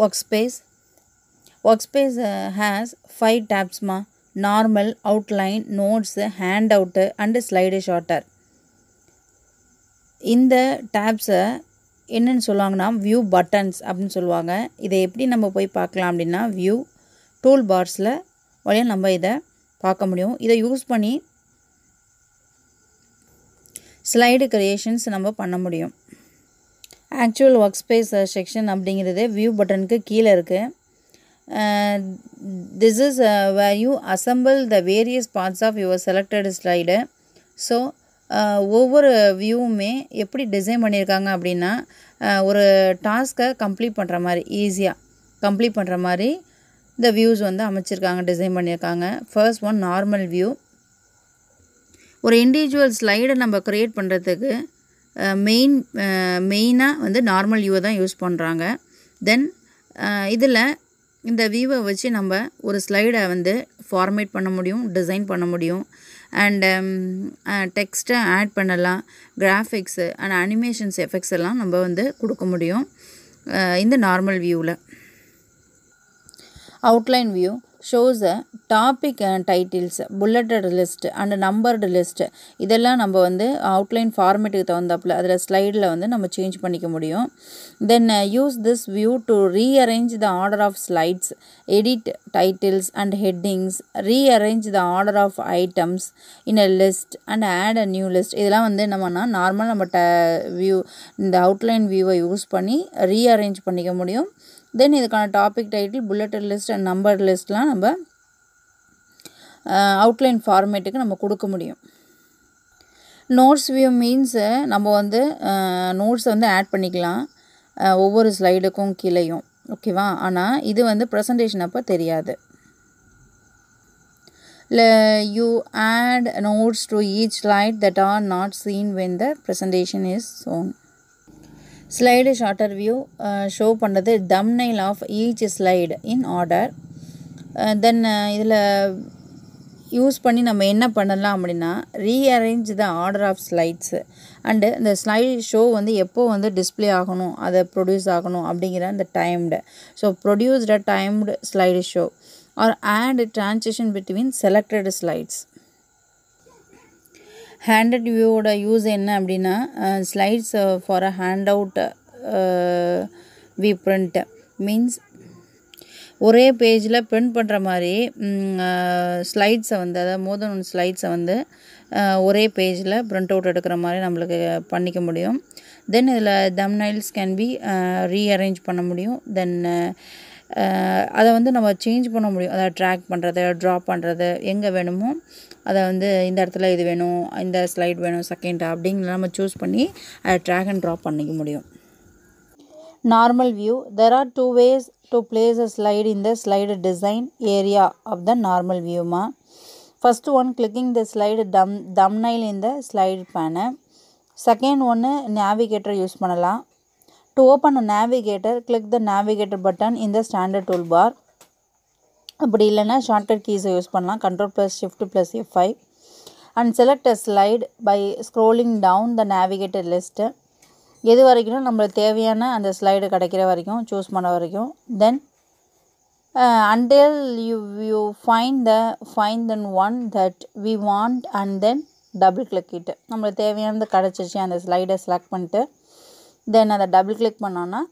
workspace workspace uh, has five tabs ma normal outline notes handout and slide shorter இந்த டேப்ஸை என்னென்னு சொல்லுவாங்கன்னா view buttons அப்படின்னு சொல்லுவாங்க இதை எப்படி நம்ம போய் பார்க்கலாம் அப்படின்னா வியூ டூல் பார்ஸில் வழியாக நம்ம இதை பார்க்க முடியும் இதை யூஸ் பண்ணி ஸ்லைடு க்ரியேஷன்ஸ் நம்ம பண்ண முடியும் ஆக்சுவல் ஒர்க் ஸ்பேஸ் செக்ஷன் அப்படிங்கிறது வியூ பட்டனுக்கு கீழே இருக்குது this is where you assemble the various parts of your selected slide so ஒவ்வொரு வியூவுமே எப்படி டிசைன் பண்ணியிருக்காங்க அப்படின்னா ஒரு டாஸ்க்கை கம்ப்ளீட் பண்ணுற மாதிரி ஈஸியாக கம்ப்ளீட் பண்ணுற மாதிரி இந்த வியூஸ் வந்து அமைச்சிருக்காங்க டிசைன் பண்ணியிருக்காங்க ஃபர்ஸ்ட் ஒன் நார்மல் வியூ ஒரு இண்டிவிஜுவல் ஸ்லைடை நம்ம க்ரியேட் பண்ணுறதுக்கு மெயின் மெயினாக வந்து நார்மல் வியூவை தான் யூஸ் பண்ணுறாங்க தென் இதில் இந்த வியூவை வச்சு நம்ம ஒரு ஸ்லைடை வந்து ஃபார்மேட் பண்ண முடியும் டிசைன் பண்ண முடியும் அண்டு டெக்ஸ்ட்டை ஆட் பண்ணலாம் கிராஃபிக்ஸு அண்ட் அனிமேஷன்ஸ் எஃபெக்ட்ஸ் எல்லாம் நம்ம வந்து கொடுக்க முடியும் இந்த நார்மல் வியூவில் outline view shows topic titles bulleted list and numbered list இதெல்லாம் நம்ம வந்து அவுட்லைன் ஃபார்மேட்டுக்கு தகுந்தாப்பில் அதில் ஸ்லைடில் வந்து நம்ம சேஞ்ச் பண்ணிக்க முடியும் then use this view to rearrange the order of slides edit titles and headings rearrange the order of items in a list and add a new list இதெல்லாம் வந்து நம்மனா நார்மல் நம்ம ட வியூ இந்த அவுட்லைன் வியூவை use பண்ணி rearrange பண்ணிக்க முடியும் தென் இதுக்கான topic title bulleted list and number லிஸ்ட்லாம் நம்ம அவுட்லைன் ஃபார்மேட்டுக்கு நம்ம கொடுக்க முடியும் நோட்ஸ் வியூ மீன்ஸு நம்ம வந்து நோட்ஸை வந்து ஆட் பண்ணிக்கலாம் ஒவ்வொரு ஸ்லைடுக்கும் கீழேயும் ஓகேவா ஆனால் இது வந்து ப்ரெசன்டேஷன் அப்போ தெரியாது இல்லை you add notes to each slide that are not seen when the presentation is on slide sorter view show பண்ணுறது nail of each slide in order then இதில் யூஸ் பண்ணி நம்ம என்ன பண்ணலாம் அப்படின்னா rearrange the order of slides and இந்த slide show வந்து எப்போ வந்து டிஸ்பிளே ஆகணும் அதை ப்ரொடியூஸ் ஆகணும் அப்படிங்கிற அந்த timed so produced timed slide show or and transition between selected slides handed வியூவோட யூஸ் என்ன அப்படின்னா slides for a hand out we print means ஒரே பேஜில் பிரிண்ட் பண்ணுற மாதிரி ஸ்லைட்ஸை வந்து அதாவது மோர் தென் ஒன் ஸ்லைட்ஸை வந்து ஒரே பேஜில் பிரிண்ட் அவுட் எடுக்கிற மாதிரி நம்மளுக்கு பண்ணிக்க முடியும் தென் இதில் thumbnails can be rearrange பண்ண முடியும் தென் அதை வந்து நம்ம சேஞ்ச் பண்ண முடியும் அதை ட்ராக் பண்ணுறது ட்ரா பண்ணுறது எங்கே வேணுமோ அதை வந்து இந்த இடத்துல இது வேணும் இந்த ஸ்லைட் வேணும் செகண்ட் அப்படிங்கிற நம்ம சூஸ் பண்ணி அதை ட்ராக் அண்ட் ட்ராப் பண்ணிக்க முடியும் normal view there are two ways to place a slide in the slide design area of the normal வியூமா first one clicking the slide thumbnail இந்த slide பேனை second ஒன்று navigator use பண்ணலாம் to open a navigator click the navigator button இந்த standard toolbar அப்படி இல்லைன்னா shortcut கீஸை use பண்ணலாம் control plus shift plus F five and select a slide by scrolling down the navigator list எது வரைக்கும் நம்மளுக்கு தேவையான அந்த ஸ்லைடு கிடைக்கிற வரைக்கும் சூஸ் பண்ண வரைக்கும் then until you you find the fine then one that we want and then double click it நம்மளுக்கு தேவையானது கிடச்சிச்சு அந்த ஸ்லைடை செலக்ட் பண்ணிட்டு தென் அதை டபுள் கிளிக் பண்ணோன்னா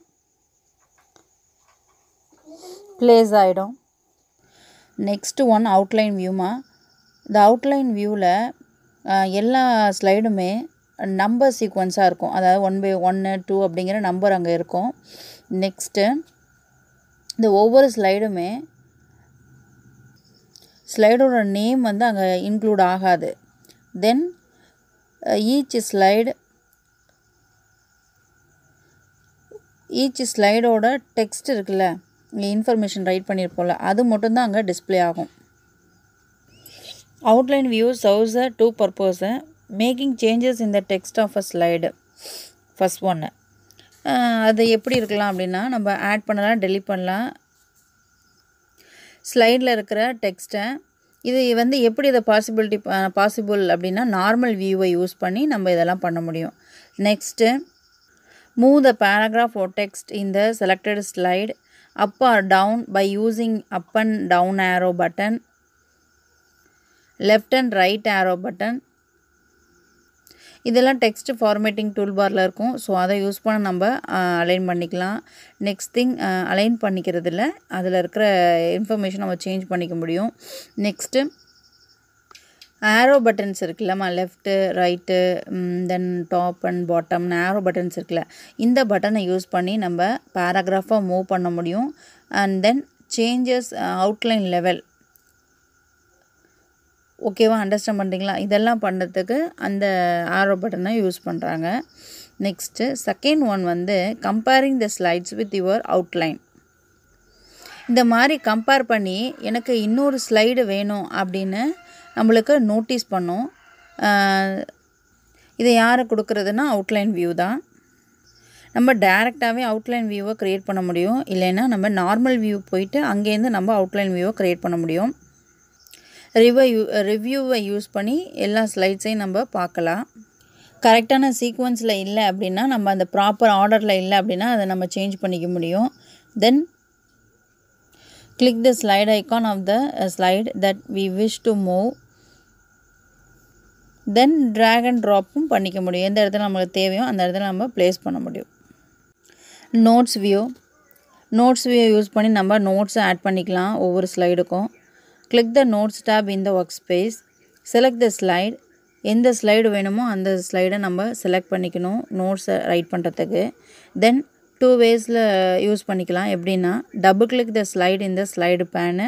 ப்ளேஸ் ஆகிடும் நெக்ஸ்ட்டு ஒன் அவுட்லைன் வியூமா இந்த அவுட்லைன் வியூவில் எல்லா ஸ்லைடுமே நம்பர் சீக்வன்ஸாக இருக்கும் அதாவது ஒன் பை ஒன்று டூ அப்படிங்கிற நம்பர் அங்கே இருக்கும் நெக்ஸ்ட்டு இந்த ஒவ்வொரு ஸ்லைடுமே ஸ்லைடோட நேம் வந்து அங்கே இன்க்ளூட் ஆகாது தென் ஈச் ஸ்லைடு ஈச் ஸ்லைடோட டெக்ஸ்ட் இருக்குல்ல இன்ஃபர்மேஷன் ரைட் பண்ணியிருப்போம்ல அது மட்டும்தான் அங்கே டிஸ்பிளே ஆகும் outline view serves a two பர்பஸை மேக்கிங் சேஞ்சஸ் இந்த text of a slide first ஒன்று அது எப்படி இருக்கலாம் அப்படின்னா நம்ம ஆட் பண்ணலாம் டெலிட் பண்ணலாம் ஸ்லைடில் இருக்கிற டெக்ஸ்ட்டை இது வந்து எப்படி இதை பாசிபிலிட்டி பாசிபிள் அப்படின்னா நார்மல் வியூவை யூஸ் பண்ணி நம்ம இதெல்லாம் பண்ண முடியும் next move the paragraph of text இந்த selected slide up or down by using up and down arrow button, left and right arrow button. இதெல்லாம் டெக்ஸ்ட் ஃபார்மேட்டிங் டூல் பாரில் இருக்கும் ஸோ அதை யூஸ் பண்ண நம்ம அலைன் பண்ணிக்கலாம் நெக்ஸ்ட் திங் அலைன் பண்ணிக்கிறதுல அதில் இருக்கிற இன்ஃபர்மேஷன் நம்ம சேஞ்ச் பண்ணிக்க முடியும் நெக்ஸ்ட்டு ஆரோ பட்டன்ஸ் இருக்குல்லம்மா left right then top and பாட்டம்னு ஆரோ பட்டன்ஸ் இருக்குல்ல இந்த பட்டனை யூஸ் பண்ணி நம்ம பேராகிராஃபாக மூவ் பண்ண முடியும் and then changes outline level ஓகேவா அண்டர்ஸ்டாண்ட் பண்ணுறீங்களா இதெல்லாம் பண்ணுறதுக்கு அந்த ஆரோ பட்டனை யூஸ் பண்ணுறாங்க நெக்ஸ்ட்டு செகண்ட் ஒன் வந்து comparing the slides with your outline இந்த மாதிரி கம்பேர் பண்ணி எனக்கு இன்னொரு ஸ்லைடு வேணும் அப்படின்னு நம்மளுக்கு நோட்டீஸ் பண்ணும் இதை யாரை கொடுக்குறதுன்னா அவுட்லைன் வியூ தான் நம்ம டேரெக்டாகவே அவுட்லைன் வியூவை க்ரியேட் பண்ண முடியும் இல்லைன்னா நம்ம நார்மல் வியூ போயிட்டு அங்கேருந்து நம்ம அவுட்லைன் வியூவை க்ரியேட் பண்ண முடியும் ரிவை ரிவ்யூவை யூஸ் பண்ணி எல்லா ஸ்லைட்ஸையும் நம்ம பார்க்கலாம் கரெக்டான சீக்வன்ஸில் இல்லை அப்படின்னா நம்ம அந்த ப்ராப்பர் ஆர்டரில் இல்லை அப்படின்னா அதை நம்ம சேஞ்ச் பண்ணிக்க முடியும் then click the slide icon of the slide that we wish to move then drag and ட்ராப்பும் பண்ணிக்க முடியும் எந்த இடத்துல நம்மளுக்கு தேவையோ அந்த இடத்துல நம்ம ப்ளேஸ் பண்ண முடியும் notes view notes view use பண்ணி நம்ம நோட்ஸை ஆட் பண்ணிக்கலாம் ஒவ்வொரு ஸ்லைடுக்கும் click the notes tab in the work space select the slide எந்த ஸ்லைடு வேணுமோ அந்த ஸ்லைடை நம்ம செலக்ட் பண்ணிக்கணும் நோட்ஸை ரைட் பண்ணுறதுக்கு தென் டூ வேஸில் யூஸ் பண்ணிக்கலாம் எப்படின்னா டபுள் கிளிக் த ஸ்லைடு இந்த ஸ்லைடு பேனு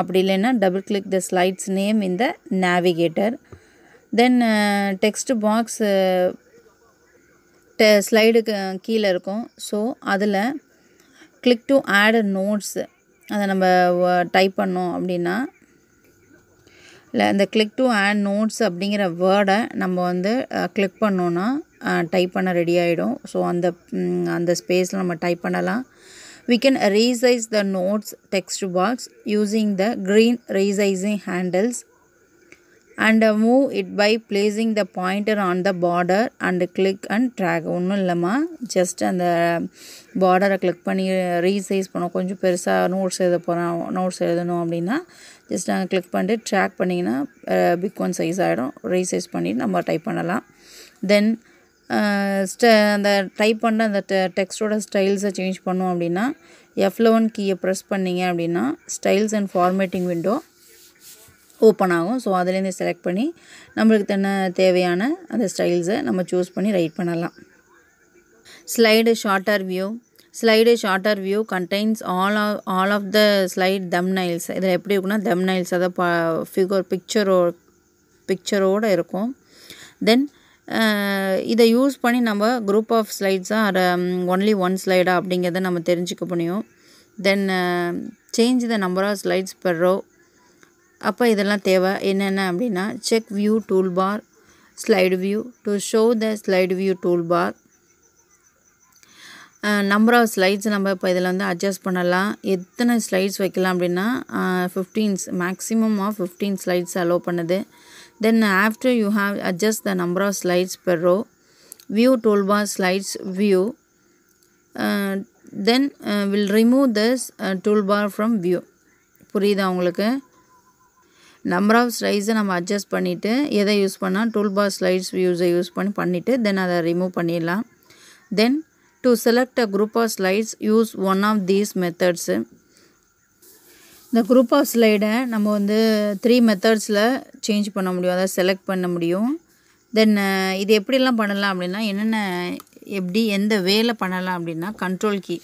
அப்படி இல்லைன்னா double click the slide's name இந்த நேவிகேட்டர் தென் டெக்ஸ்ட்டு பாக்ஸ் டெ ஸ்லைடுக்கு கீழே இருக்கும் ஸோ அதில் கிளிக் டு ஆட் நோட்ஸ் அதை நம்ம டைப் பண்ணோம் அப்படின்னா இல்லை இந்த கிளிக் டு ஆட் நோட்ஸ் அப்படிங்கிற வேர்டை நம்ம வந்து கிளிக் பண்ணோன்னா டைப் பண்ண ரெடி ஆகிடும் ஸோ அந்த அந்த ஸ்பேஸில் நம்ம டைப் பண்ணலாம் we can resize the notes text box using the green resizing handles and move it by placing the pointer on the border and click and drag ஒன்றும் இல்லைம்மா ஜஸ்ட் அந்த பார்டரை uh, கிளிக் பண்ணி ரீசைஸ் uh, பண்ணோம் கொஞ்சம் பெருசாக notes எழுத போகிறோம் நோட்ஸ் எழுதணும் அப்படின்னா ஜஸ்ட் நாங்கள் கிளிக் பண்ணிட்டு ட்ராக் பண்ணிங்கன்னா பிக் uh, ஒன் சைஸ் ஆகிடும் ரீசைஸ் பண்ணிவிட்டு நம்ம டைப் பண்ணலாம் தென் ஸ்ட அந்த டைப் பண்ண அந்த டெக்ஸ்டோட ஸ்டைல்ஸை சேஞ்ச் பண்ணோம் அப்படின்னா எஃப்ல ஒன் கீயை ப்ரெஸ் பண்ணிங்க அப்படின்னா styles and formatting window open ஆகும் ஸோ அதுலேருந்து செலக்ட் பண்ணி நம்மளுக்கு தென்ன தேவையான அந்த ஸ்டைல்ஸை நம்ம சூஸ் பண்ணி ரைட் பண்ணலாம் slide sorter view slide sorter view contains all of all of the slide thumbnails இதில் எப்படி இருக்குன்னா தம் நைல்ஸ் அதை பா ஃபிகர் பிக்சரோ பிக்சரோடு இருக்கும் தென் இதை யூஸ் பண்ணி நம்ம குரூப் ஆஃப் ஸ்லைட்ஸாக ஒன்லி ஒன் ஸ்லைடாக அப்படிங்கிறத நம்ம தெரிஞ்சுக்க முடியும் then change the number of slides per row அப்போ இதெல்லாம் தேவை என்னென்ன அப்படின்னா check view toolbar slide view to show the slide view toolbar number of slides நம்ம இப்போ இதில் வந்து அட்ஜஸ்ட் பண்ணலாம் எத்தனை ஸ்லைட்ஸ் வைக்கலாம் அப்படின்னா fifteens maximum of fifteen slides allow பண்ணுது then after you have adjust the number of slides per row view tool bar slides view then will remove this toolbar from view புரியுதா உங்களுக்கு number of ஸ்லைட்ஸை நம்ம adjust பண்ணிவிட்டு எதை use பண்ணால் tool பார் slides வியூஸை use பண்ணி பண்ணிவிட்டு then அதை ரிமூவ் பண்ணிடலாம் then to select a group of slides use one of these methods இந்த குரூப் ஆஃப் ஸ்லைடை நம்ம வந்து த்ரீ மெத்தட்ஸில் சேஞ்ச் பண்ண முடியும் அதை செலக்ட் பண்ண முடியும் தென் இது எப்படிலாம் பண்ணலாம் அப்படின்னா என்னென்ன எப்படி எந்த வேலை பண்ணலாம் அப்படின்னா control key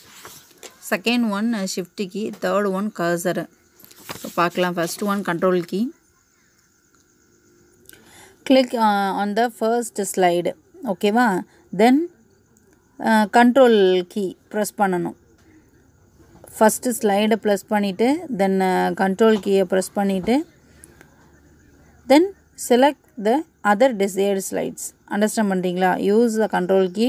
second one shift key third one cursor so பார்க்கலாம் first one control key click on the first slide ஓகேவா தென் கண்ட்ரோல் கீ ப்ரெஸ் பண்ணணும் ஃபஸ்ட்டு ஸ்லைடை ப்ரெஸ் பண்ணிவிட்டு தென் கண்ட்ரோல் கீயை ப்ரெஸ் பண்ணிவிட்டு then select the other desired slides understand பண்ணுறீங்களா use the control key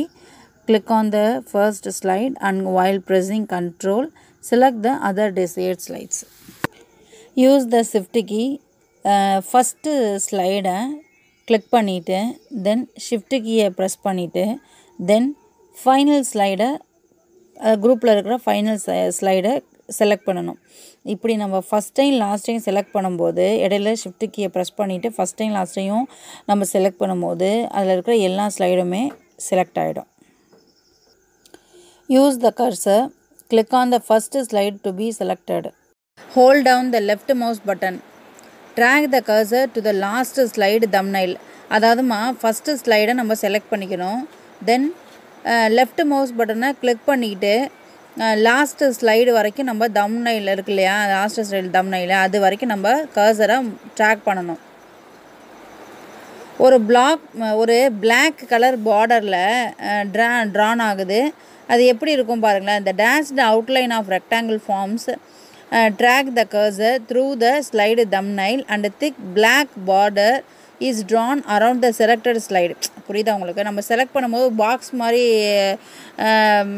click on the first slide and while pressing control select the other desired slides use the shift key first ஸ்லைடை click பண்ணிவிட்டு then shift கீயை press பண்ணிவிட்டு தென் final ஸ்லைடை குரூப்பில் இருக்கிற final ஸ்லைடை select பண்ணணும் இப்படி நம்ம first time last time select பண்ணும்போது இடையில ஷிஃப்ட் கீயை ப்ரெஸ் பண்ணிவிட்டு ஃபஸ்ட் டைம் லாஸ்ட் டைமும் நம்ம செலக்ட் பண்ணும்போது அதில் இருக்கிற எல்லா ஸ்லைடுமே செலக்ட் ஆகிடும் use the cursor click on the first slide to be selected Hold down the left mouse button. Drag the cursor to the last slide thumbnail. அதாவதுமா ஃபஸ்ட்டு ஸ்லைடை நம்ம செலக்ட் பண்ணிக்கணும் தென் லெஃப்ட் மவுஸ் பட்டனை கிளிக் பண்ணிக்கிட்டு last slide வரைக்கும் நம்ம தம் Nile இருக்கு இல்லையா லாஸ்ட்டு ஸ்லைடு தம் நைல் அது வரைக்கும் நம்ம கர்சராக ட்ராக் பண்ணணும் ஒரு பிளாக் ஒரு பிளாக் கலர் பார்டரில் ட்ரா ட்ரான் ஆகுது அது எப்படி இருக்கும் பாருங்களேன் இந்த dashed outline of rectangle forms drag uh, the cursor through the slide thumbnail and a thick black border is drawn around the selected slide புரியுதா உங்களுக்கு நம்ம செலக்ட் பண்ணும்போது பாக்ஸ் மாதிரி um,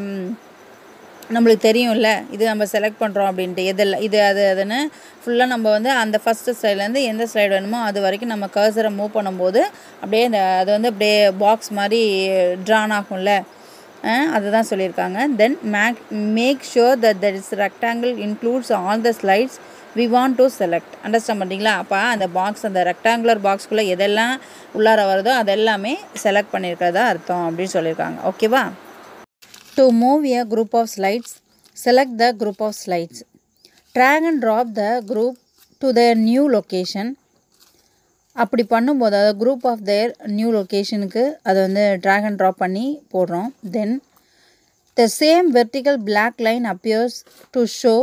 நம்மளுக்கு தெரியும்ல இது நம்ம செலக்ட் பண்ணுறோம் அப்படின்ட்டு எதில் இது அது அதுன்னு ஃபுல்லாக நம்ம வந்து அந்த ஃபஸ்ட்டு ஸ்லைட்லேருந்து எந்த ஸ்லைடு வேணுமோ அது வரைக்கும் நம்ம கர்சரை மூவ் பண்ணும்போது அப்படியே அந்த அது வந்து அப்படியே பாக்ஸ் மாதிரி ட்ரான் ஆகும்ல அதுதான் சொல்லியிருக்காங்க then make make sure that that is rectangle includes all the slides we want to select understand பண்ணுறீங்களா அப்போ அந்த பாக்ஸ் அந்த ரெக்டாங்குலர் பாக்ஸ்குள்ளே எதெல்லாம் உள்ளார வருதோ அதெல்லாமே செலக்ட் பண்ணியிருக்கிறதா அர்த்தம் அப்படின்னு சொல்லியிருக்காங்க ஓகேவா to move a group of slides select the group of slides drag and drop the group to the new location அப்படி பண்ணும்போது அதாவது குரூப் ஆஃப் தேர் நியூ லொக்கேஷனுக்கு அதை வந்து ட்ராக் அண்ட் ட்ராப் பண்ணி போடுறோம் then the same vertical black line appears to show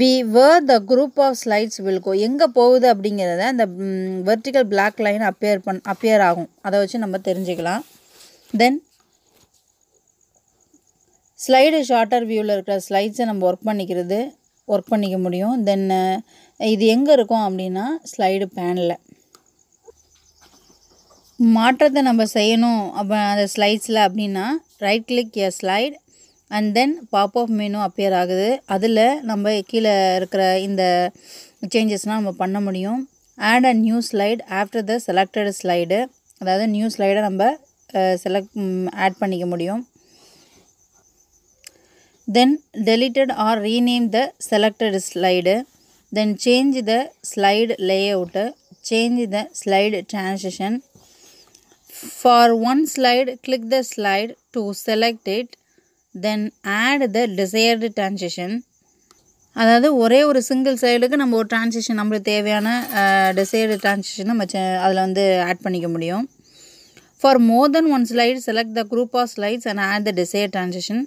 we where the group of slides will go எங்கே போகுது அப்படிங்கிறத அந்த வெர்டிக்கல் பிளாக் லைன் அப்பியர் பண் அப்பியர் ஆகும் அதை வச்சு நம்ம தெரிஞ்சுக்கலாம் தென் ஸ்லைடு ஷார்ட்டர் வியூவில் இருக்கிற ஸ்லைட்ஸை நம்ம ஒர்க் பண்ணிக்கிறது ஒர்க் பண்ணிக்க முடியும் தென் இது எங்கே இருக்கும் அப்படின்னா ஸ்லைடு பேனில் மாற்றத்தை நம்ம செய்யணும் அப்போ அந்த ஸ்லைட்ஸில் அப்படின்னா right click a slide and then pop of menu appear ஆகுது அதில் நம்ம கீழே இருக்கிற இந்த சேஞ்சஸ்லாம் நம்ம பண்ண முடியும் add a new slide after the selected slide அதாவது நியூ ஸ்லைடை நம்ம செலக்ட் ஆட் பண்ணிக்க முடியும் then deleted or rename the selected slide then change the slide layout change the slide transition for one slide click the slide to select it then add the desired transition அதாவது ஒரே ஒரு single சைடுக்கு நம்ம ஒரு transition நம்மளுக்கு தேவையான decide transition நம்ம அதில் வந்து ஆட் பண்ணிக்க முடியும் for more than one slide select the group of slides and add the desired transition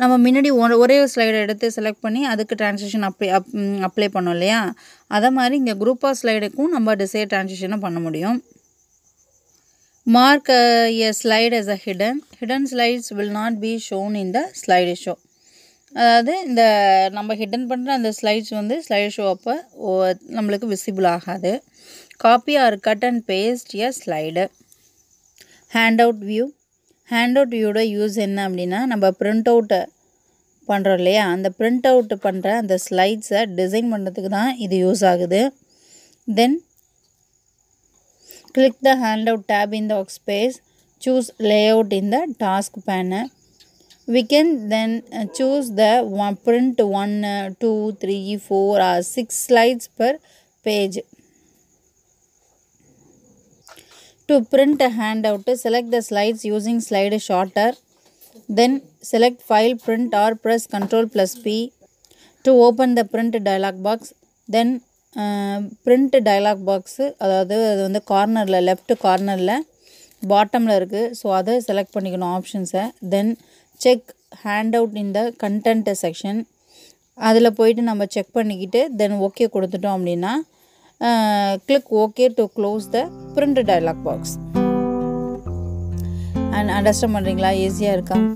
நம்ம முன்னாடி ஒரே ஒரு ஸ்லைடை எடுத்து செலக்ட் பண்ணி அதுக்கு ட்ரான்ஸ்லேஷன் அப்ளை அப் அப்ளை பண்ணோம் இல்லையா அதை மாதிரி இங்கே குரூப் ஆஃப் ஸ்லைடுக்கும் நம்ம டிசைட் ட்ரான்ஸ்லேஷனை பண்ண முடியும் mark a slide as a hidden hidden slides will not be shown in the slide show அதாவது இந்த நம்ம ஹிடன் பண்ணுற அந்த ஸ்லைட்ஸ் வந்து ஸ்லைடு ஷோ அப்போ நம்மளுக்கு விசிபிள் ஆகாது copy or cut and paste a slide handout view ஹேண்ட் அவுட்டையோட யூஸ் என்ன அப்படின்னா நம்ம ப்ரிண்ட் அவுட்டை பண்ணுறோம் இல்லையா அந்த ப்ரிண்ட் அவுட் பண்ணுற அந்த ஸ்லைட்ஸை டிசைன் பண்ணுறதுக்கு தான் இது யூஸ் ஆகுது then click the handout tab in the work workspace layout in the task panel. We can then choose the one print ஒன்று two three four or six slides per page To print a handout, select the slides using slide sorter Then select file print or press control plus P to open the print dialog box. Then print dialog box அதாவது அது வந்து கார்னரில் left கார்னரில் பாட்டமில் இருக்குது so அதை select பண்ணிக்கணும் ஆப்ஷன்ஸை தென் செக் ஹேண்ட் அவுட் இந்த கண்டென்ட் செக்ஷன் அதில் போயிட்டு நம்ம செக் பண்ணிக்கிட்டு தென் ஓகே கொடுத்துட்டோம் அப்படின்னா click OK to close the print dialog box and understand பண்ணுறீங்களா ஈஸியாக இருக்கா